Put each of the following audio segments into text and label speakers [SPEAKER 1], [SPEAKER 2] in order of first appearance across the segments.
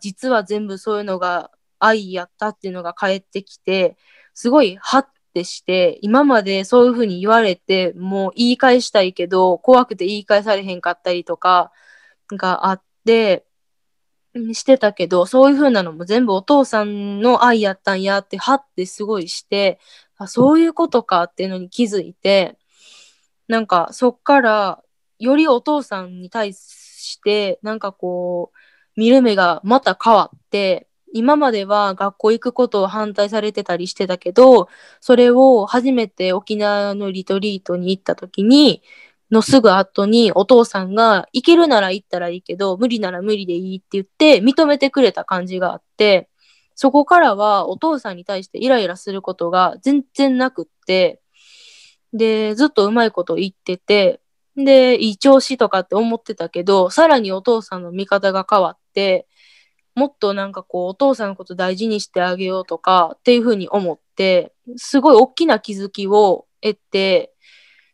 [SPEAKER 1] 実は全部そういうのが愛やったっていうのが返ってきて、すごいハッてして、今までそういうふうに言われて、もう言い返したいけど、怖くて言い返されへんかったりとかがあって、してたけど、そういうふうなのも全部お父さんの愛やったんやって、はってすごいして、あそういうことかっていうのに気づいて、なんかそっから、よりお父さんに対して、なんかこう、見る目がまた変わって、今までは学校行くことを反対されてたりしてたけど、それを初めて沖縄のリトリートに行った時に、のすぐ後にお父さんが行けるなら行ったらいいけど、無理なら無理でいいって言って認めてくれた感じがあって、そこからはお父さんに対してイライラすることが全然なくって、で、ずっとうまいこと言ってて、で、いい調子とかって思ってたけど、さらにお父さんの見方が変わって、もっとなんかこう、お父さんのこと大事にしてあげようとかっていうふうに思って、すごい大きな気づきを得て、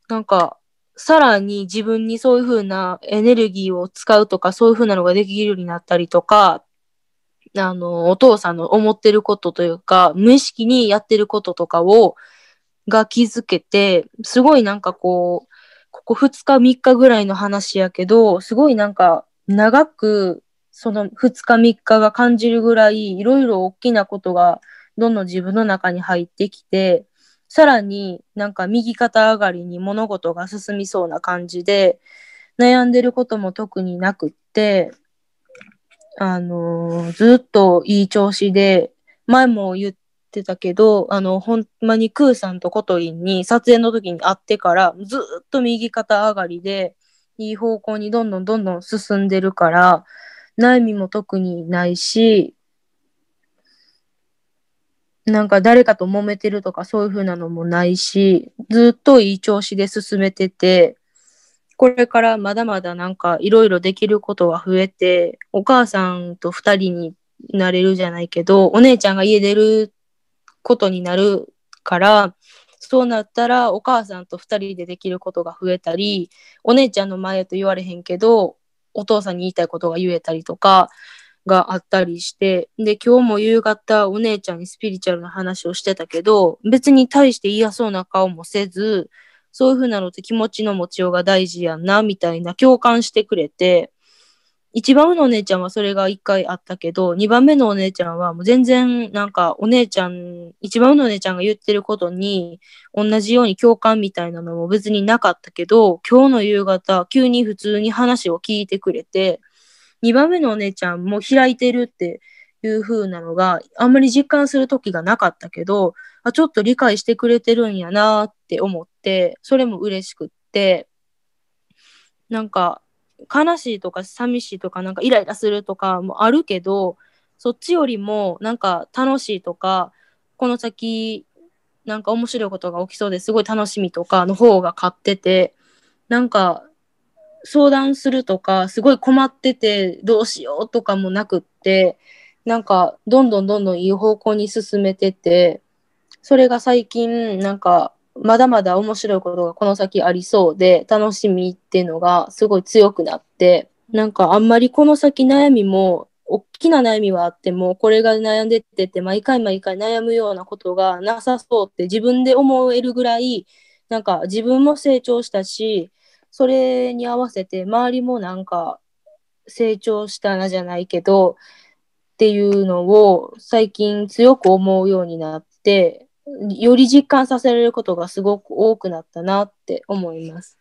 [SPEAKER 1] なんか、さらに自分にそういうふうなエネルギーを使うとか、そういうふうなのができるようになったりとか、あの、お父さんの思ってることというか、無意識にやってることとかを、が気づけて、すごいなんかこう、こう2日3日ぐらいの話やけど、すごいなんか長くその2日3日が感じるぐらいいろいろ大きなことがどんどん自分の中に入ってきて、さらになんか右肩上がりに物事が進みそうな感じで、悩んでることも特になくって、あのー、ずっといい調子で、前も言っってたけど、あの、ほんまにクーさんとコトリンに撮影の時に会ってから、ずっと右肩上がりで、いい方向にどんどんどんどん進んでるから、悩みも特にないし、なんか誰かと揉めてるとかそういう風なのもないし、ずっといい調子で進めてて、これからまだまだなんかいろいろできることは増えて、お母さんと2人になれるじゃないけど、お姉ちゃんが家出ることになるからそうなったらお母さんと2人でできることが増えたりお姉ちゃんの前と言われへんけどお父さんに言いたいことが言えたりとかがあったりしてで今日も夕方お姉ちゃんにスピリチュアルな話をしてたけど別に対して嫌そうな顔もせずそういう風なのって気持ちの持ちようが大事やんなみたいな共感してくれて一番上のお姉ちゃんはそれが一回あったけど、二番目のお姉ちゃんはもう全然なんかお姉ちゃん、一番上のお姉ちゃんが言ってることに同じように共感みたいなのも別になかったけど、今日の夕方急に普通に話を聞いてくれて、二番目のお姉ちゃんも開いてるっていう風なのがあんまり実感する時がなかったけど、あ、ちょっと理解してくれてるんやなって思って、それも嬉しくって、なんか悲しいとか寂しいとかなんかイライラするとかもあるけどそっちよりもなんか楽しいとかこの先なんか面白いことが起きそうですごい楽しみとかの方が勝っててなんか相談するとかすごい困っててどうしようとかもなくってなんかどんどんどんどんいい方向に進めててそれが最近なんかまだまだ面白いことがこの先ありそうで、楽しみっていうのがすごい強くなって、なんかあんまりこの先悩みも、大きな悩みはあっても、これが悩んでってて、毎回毎回悩むようなことがなさそうって自分で思えるぐらい、なんか自分も成長したし、それに合わせて周りもなんか成長したなじゃないけど、っていうのを最近強く思うようになって、より実感させられることがすごく多くなったなって思います。